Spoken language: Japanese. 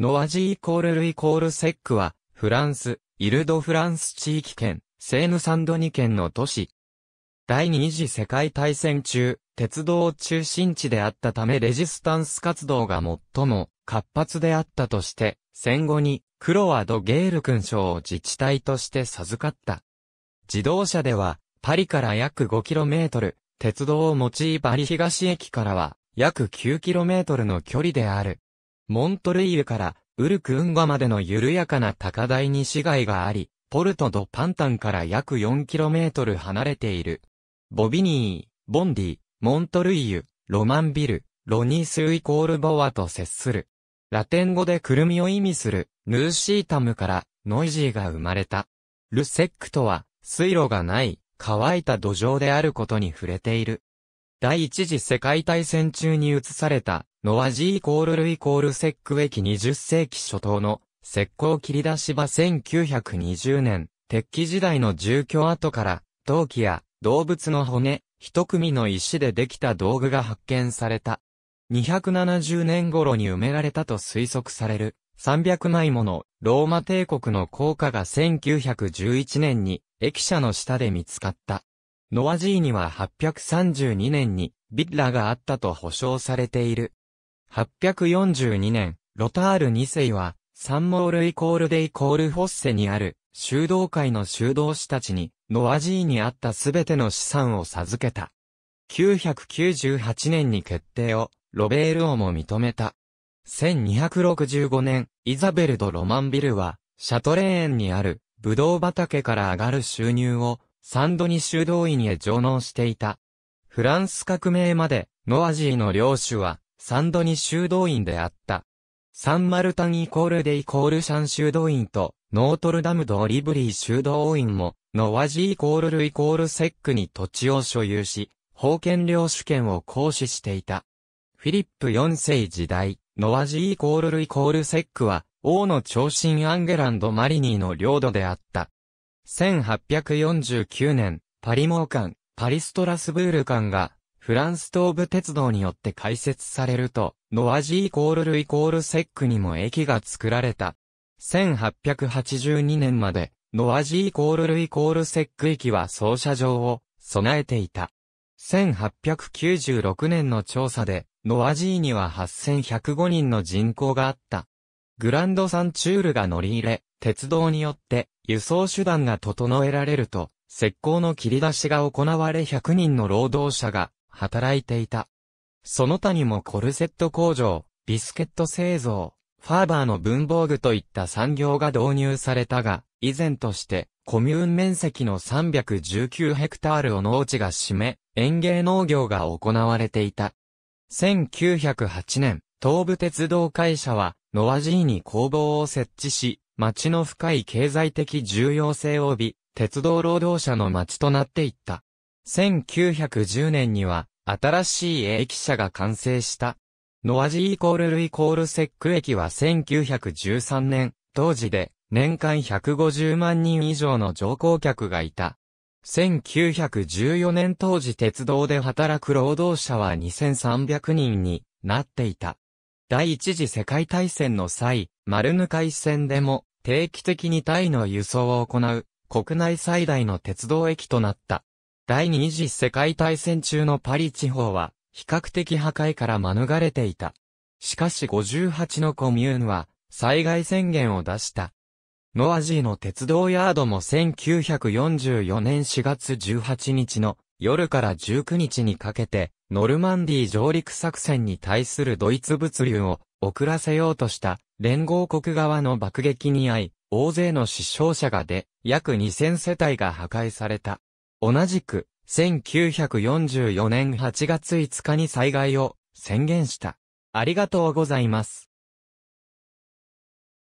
ノアジイコールルイコールセックは、フランス、イルドフランス地域圏、セーヌサンドニ県の都市。第二次世界大戦中、鉄道中心地であったためレジスタンス活動が最も活発であったとして、戦後にクロワド・ゲール勲章を自治体として授かった。自動車では、パリから約 5km、鉄道を用いパリ東駅からは、約 9km の距離である。モントルイユからウルクンゴまでの緩やかな高台に市街があり、ポルト・ド・パンタンから約 4km 離れている。ボビニー、ボンディ、モントルイユ、ロマンビル、ロニースイコールボワと接する。ラテン語でクルミを意味する、ヌーシータムからノイジーが生まれた。ルセックとは、水路がない、乾いた土壌であることに触れている。第一次世界大戦中に移された、ノアジーコールルイコールセック駅20世紀初頭の、石膏切り出し場1920年、鉄器時代の住居跡から、陶器や動物の骨、一組の石でできた道具が発見された。270年頃に埋められたと推測される、300枚ものローマ帝国の硬貨が1911年に駅舎の下で見つかった。ノアジーには832年にビッラがあったと保証されている。842年、ロタール2世は、サンモールイコールデイコールフォッセにある、修道会の修道士たちに、ノアジーにあったすべての資産を授けた。998年に決定を、ロベール王も認めた。1265年、イザベルド・ロマンビルは、シャトレーンにある、ブドウ畑から上がる収入を、サンドニ修道院へ上納していた。フランス革命まで、ノアジーの領主は、サンドニ修道院であった。サンマルタンイコールデイコールシャン修道院と、ノートルダムド・リブリー修道院も、ノアジーイコールルイコールセックに土地を所有し、封建領主権を行使していた。フィリップ4世時代、ノアジーイコールルイコールセックは、王の長身アンゲランド・マリニーの領土であった。1849年、パリモー館、パリストラスブール間が、フランス東部鉄道によって開設されると、ノアジーイコールルイコールセックにも駅が作られた。1882年まで、ノアジーイコールルイコールセック駅は操車場を備えていた。1896年の調査で、ノアジーには8105人の人口があった。グランドサンチュールが乗り入れ、鉄道によって輸送手段が整えられると、石膏の切り出しが行われ100人の労働者が働いていた。その他にもコルセット工場、ビスケット製造、ファーバーの文房具といった産業が導入されたが、以前としてコミューン面積の319ヘクタールを農地が占め、園芸農業が行われていた。1908年、東武鉄道会社は、ノワジーに工房を設置し、町の深い経済的重要性を帯び、鉄道労働者の町となっていった。1910年には、新しい駅舎が完成した。ノワジーイコールルイコールセック駅は1913年、当時で年間150万人以上の乗降客がいた。1914年当時鉄道で働く労働者は2300人になっていた。第一次世界大戦の際、丸ぬか戦でも定期的にタイの輸送を行う国内最大の鉄道駅となった。第二次世界大戦中のパリ地方は比較的破壊から免れていた。しかし58のコミューンは災害宣言を出した。ノアジーの鉄道ヤードも1944年4月18日の夜から19日にかけてノルマンディー上陸作戦に対するドイツ物流を遅らせようとした連合国側の爆撃に遭い、大勢の死傷者が出、約2000世帯が破壊された。同じく、1944年8月5日に災害を宣言した。ありがとうございます。